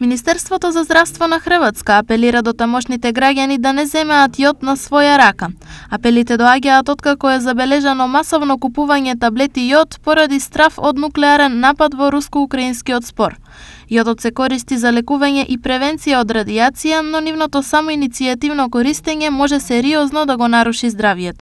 Министерството за здравство на Хрватска апелира до тамошните граѓани да не земеат јод на своја рака. Апелите доаѓаат откако е забележано масовно купување таблети јод поради страф од нуклеарен напад во руско-украинскиот спор. Јодот се користи за лекување и превенција од радиација, но нивното самоиницијативно користење може сериозно да го наруши здравјето.